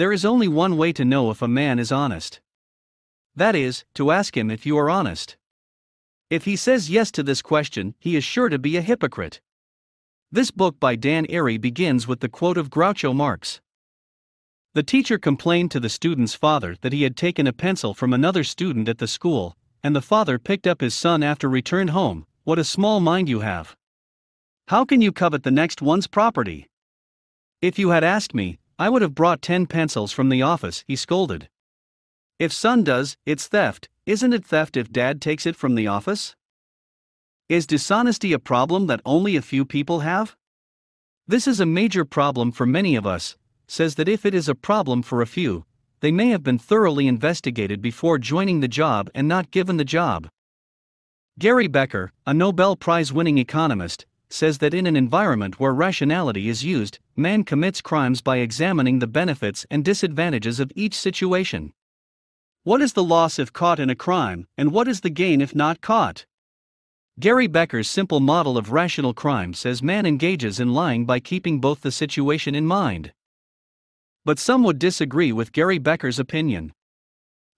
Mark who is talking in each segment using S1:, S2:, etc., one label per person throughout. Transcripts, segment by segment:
S1: There is only one way to know if a man is honest. That is, to ask him if you are honest. If he says yes to this question, he is sure to be a hypocrite. This book by Dan Airy begins with the quote of Groucho Marx. The teacher complained to the student's father that he had taken a pencil from another student at the school, and the father picked up his son after returned home. What a small mind you have! How can you covet the next one's property? If you had asked me, I would have brought ten pencils from the office, he scolded. If son does, it's theft, isn't it theft if dad takes it from the office? Is dishonesty a problem that only a few people have? This is a major problem for many of us, says that if it is a problem for a few, they may have been thoroughly investigated before joining the job and not given the job. Gary Becker, a Nobel Prize winning economist, says that in an environment where rationality is used, man commits crimes by examining the benefits and disadvantages of each situation. What is the loss if caught in a crime, and what is the gain if not caught? Gary Becker's simple model of rational crime says man engages in lying by keeping both the situation in mind. But some would disagree with Gary Becker's opinion.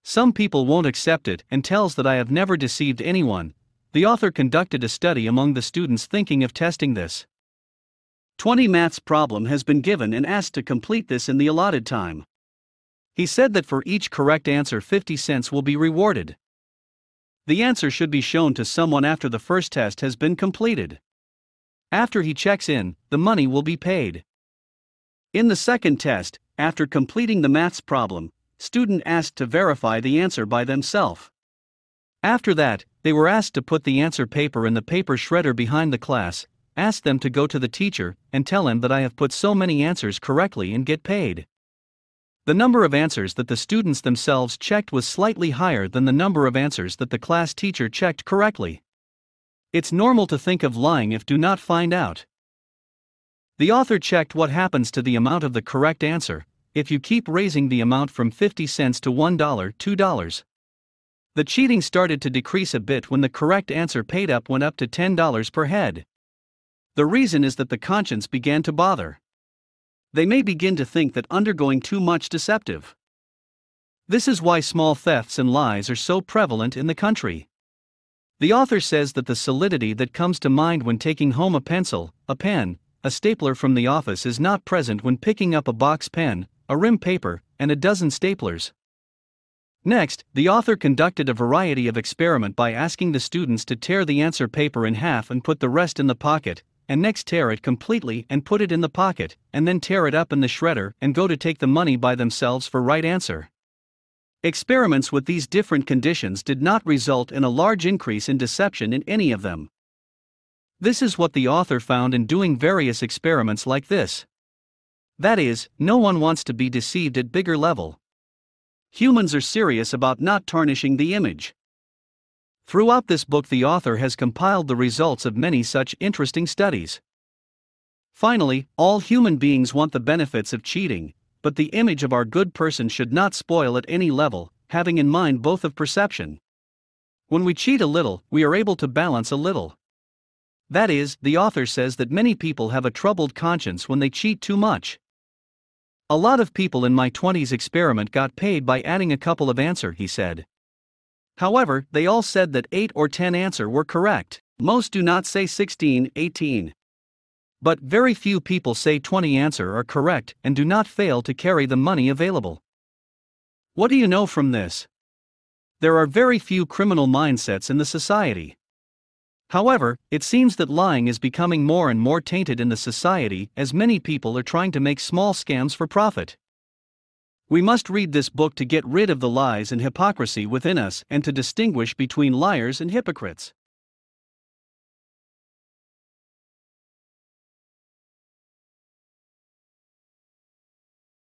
S1: Some people won't accept it and tells that I have never deceived anyone, the author conducted a study among the students thinking of testing this. 20 maths problem has been given and asked to complete this in the allotted time. He said that for each correct answer 50 cents will be rewarded. The answer should be shown to someone after the first test has been completed. After he checks in, the money will be paid. In the second test, after completing the maths problem, student asked to verify the answer by themselves. After that, they were asked to put the answer paper in the paper shredder behind the class, ask them to go to the teacher and tell him that I have put so many answers correctly and get paid. The number of answers that the students themselves checked was slightly higher than the number of answers that the class teacher checked correctly. It's normal to think of lying if do not find out. The author checked what happens to the amount of the correct answer if you keep raising the amount from 50 cents to $1, $2, the cheating started to decrease a bit when the correct answer paid up went up to $10 per head. The reason is that the conscience began to bother. They may begin to think that undergoing too much deceptive. This is why small thefts and lies are so prevalent in the country. The author says that the solidity that comes to mind when taking home a pencil, a pen, a stapler from the office is not present when picking up a box pen, a rim paper, and a dozen staplers. Next, the author conducted a variety of experiment by asking the students to tear the answer paper in half and put the rest in the pocket, and next tear it completely and put it in the pocket, and then tear it up in the shredder and go to take the money by themselves for right answer. Experiments with these different conditions did not result in a large increase in deception in any of them. This is what the author found in doing various experiments like this. That is, no one wants to be deceived at bigger level, humans are serious about not tarnishing the image. Throughout this book, the author has compiled the results of many such interesting studies. Finally, all human beings want the benefits of cheating, but the image of our good person should not spoil at any level, having in mind both of perception. When we cheat a little, we are able to balance a little. That is, the author says that many people have a troubled conscience when they cheat too much. A lot of people in my 20s experiment got paid by adding a couple of answer, he said. However, they all said that 8 or 10 answer were correct. Most do not say 16, 18. But very few people say 20 answer are correct and do not fail to carry the money available. What do you know from this? There are very few criminal mindsets in the society. However, it seems that lying is becoming more and more tainted in the society as many people are trying to make small scams for profit. We must read this book to get rid of the lies and hypocrisy within us and to distinguish between liars and hypocrites.